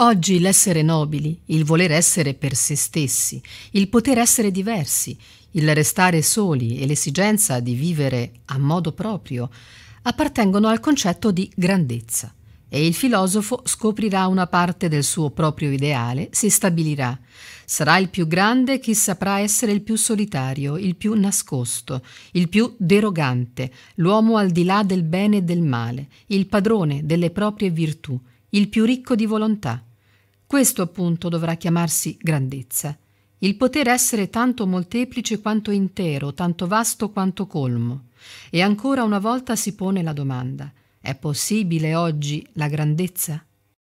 Oggi l'essere nobili, il voler essere per se stessi, il poter essere diversi, il restare soli e l'esigenza di vivere a modo proprio appartengono al concetto di grandezza e il filosofo scoprirà una parte del suo proprio ideale, si stabilirà. Sarà il più grande chi saprà essere il più solitario, il più nascosto, il più derogante, l'uomo al di là del bene e del male, il padrone delle proprie virtù, il più ricco di volontà, questo appunto dovrà chiamarsi grandezza. Il poter essere tanto molteplice quanto intero, tanto vasto quanto colmo. E ancora una volta si pone la domanda: è possibile oggi la grandezza?